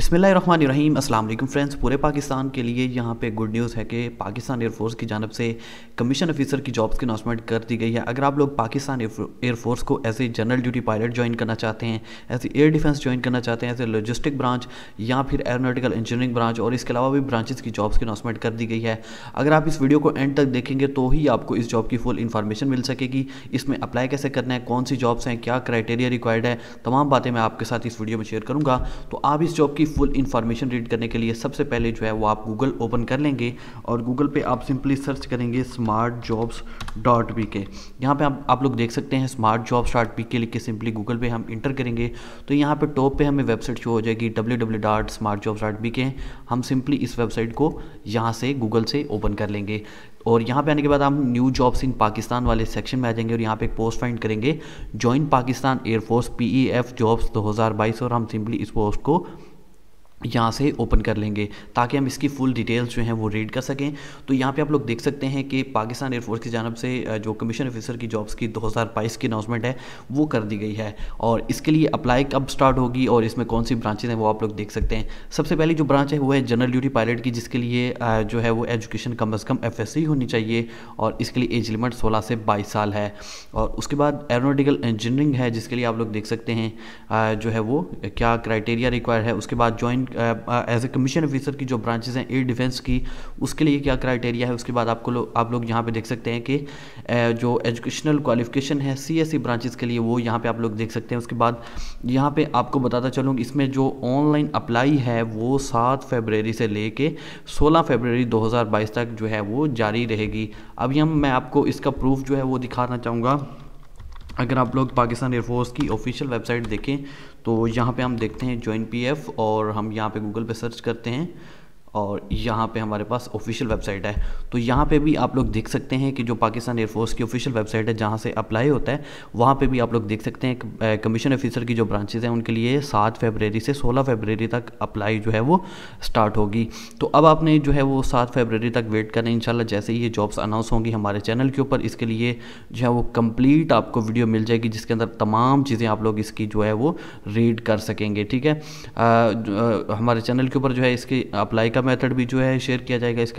बसमीम फ्रेंड्स पूरे पाकिस्तान के लिए यहाँ पे गुड न्यूज़ है कि पाकिस्तान एयरफोर्स की जानब से कमीशन ऑफिसर की जॉब्स की अनाउंसमेंट कर दी गई है अगर आप लोग पाकिस्तान एयरफोर्स को as a general duty pilot join करना चाहते हैं एज एयर डिफेंस ज्वाइन करना चाहते हैं एज ए लॉजिस्टिक ब्रांच या फिर एरोनोटिकल इंजीनियरिंग ब्रांच और इसके अलावा भी ब्रांचेज़ की जॉब्स की अनाउंसमेंट कर दी गई है अगर आप इस वीडियो को एंड तक देखेंगे तो ही आपको इस जॉब की फुल इन्फॉर्मेशन मिल सकेगी इसमें अप्लाई कैसे करना है कौन सी जॉब्स हैं क्या क्राइटेरिया रिक्वायर्ड है तमाम बातें मैं आपके साथ इस वीडियो में शेयर करूँगा तो आप इस जॉब की फुल इन्फॉर्मेशन रीड करने के लिए सबसे पहले जो है वो आप गूगल ओपन कर लेंगे और गूगल पे आप सिंपली सर्च करेंगे smart jobs dot P K यहाँ पर आप, आप लोग देख सकते हैं स्मार्ट जॉब्स डॉट बी के लिख के सिंपली गूगल पे हम इंटर करेंगे तो यहाँ पर टॉप पे हमें वेबसाइट शो हो जाएगी W W dot smart jobs dot P K हम सिंपली इस वेबसाइट को यहाँ से गूगल से ओपन कर लेंगे और यहाँ पे आने के बाद हम न्यू जॉब्स इन पाकिस्तान वाले सेक्शन में आ जाएंगे और यहाँ पे एक पोस्ट फाइंड करेंगे join Pakistan air force F jobs बाईस और हम सिंपली इस पोस्ट को यहाँ से ओपन कर लेंगे ताकि हम इसकी फुल डिटेल्स जो हैं वो रीड कर सकें तो यहाँ पे आप लोग देख सकते हैं कि पाकिस्तान एयरफोर्स की जानब से जो कमीशन ऑफिसर की जॉब्स की 2022 की अनाउंसमेंट है वो कर दी गई है और इसके लिए अप्लाई कब स्टार्ट होगी और इसमें कौन सी ब्रांचेज हैं वो आप लोग देख सकते हैं सबसे पहली जो ब्रांच है वो है जनरल ड्यूटी पायलट की जिसके लिए जो है वो एजुकेशन कम अज़ कम एफ होनी चाहिए और इसके लिए एज लिमिट सोलह से बाईस साल है और उसके बाद एरोनोटिकल इंजीनियरिंग है जिसके लिए आप लोग देख सकते हैं जो है वो क्या क्राइटेरिया रिक्वायर है उसके बाद join as a commission officer की जो ब्रांचेज हैं एयर डिफेंस की उसके लिए क्या क्राइटेरिया है उसके बाद आपको लो, आप लोग यहाँ पे देख सकते हैं कि जो एजुकेशनल क्वालिफिकेशन है सी एस सी ब्रांचेज के लिए वो यहाँ पे आप लोग देख सकते हैं उसके बाद यहाँ पे आपको बताता चलूँ इसमें जो ऑनलाइन अप्लाई है वो सात फेबररी से ले कर सोलह फेबररी दो तक जो है वो जारी रहेगी अभी हम मैं आपको इसका प्रूफ जो है वो दिखाना चाहूँगा अगर आप लोग पाकिस्तान एयरफोर्स की ऑफिशियल वेबसाइट देखें तो यहाँ पे हम देखते हैं जॉइन पीएफ और हम यहाँ पे गूगल पे सर्च करते हैं और यहाँ पे हमारे पास ऑफिशियल वेबसाइट है तो यहाँ पे भी आप लोग देख सकते हैं कि जो पाकिस्तान एयरफोर्स की ऑफिशियल वेबसाइट है जहाँ से अप्लाई होता है वहाँ पे भी आप लोग देख सकते हैं कमीशन ऑफिसर की जो ब्रांचेज़ हैं उनके लिए सात फेबररी से सोलह फेबररी तक अप्लाई जो है वो स्टार्ट होगी तो अब आपने जो है वो सात फेबररी तक वेट करें शाला जैसे ही ये जॉब्स अनाउंस होंगी हमारे चैनल के ऊपर इसके लिए जो है वो कम्प्लीट आपको वीडियो मिल जाएगी जिसके अंदर तमाम चीज़ें आप लोग इसकी जो है वो रीड कर सकेंगे ठीक है हमारे चैनल के ऊपर जो है इसकी अप्लाई का मेथड भी जो है शेयर किया जाएगा इसके